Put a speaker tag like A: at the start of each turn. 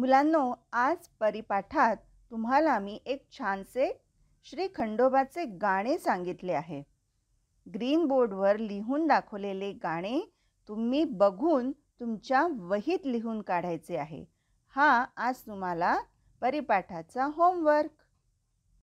A: मुलांनो आज परिपाठात तुम्हाला मी एक छानसे श्री खंडोबाचे गाणे सांगितले आहे ग्रीन बोर्डवर लिहून दाखवलेले गाणे तुम्ही बघून तुमच्या वहीत लिहून काढायचे आहे हा आज तुम्हाला परिपाठाचा होमवर्क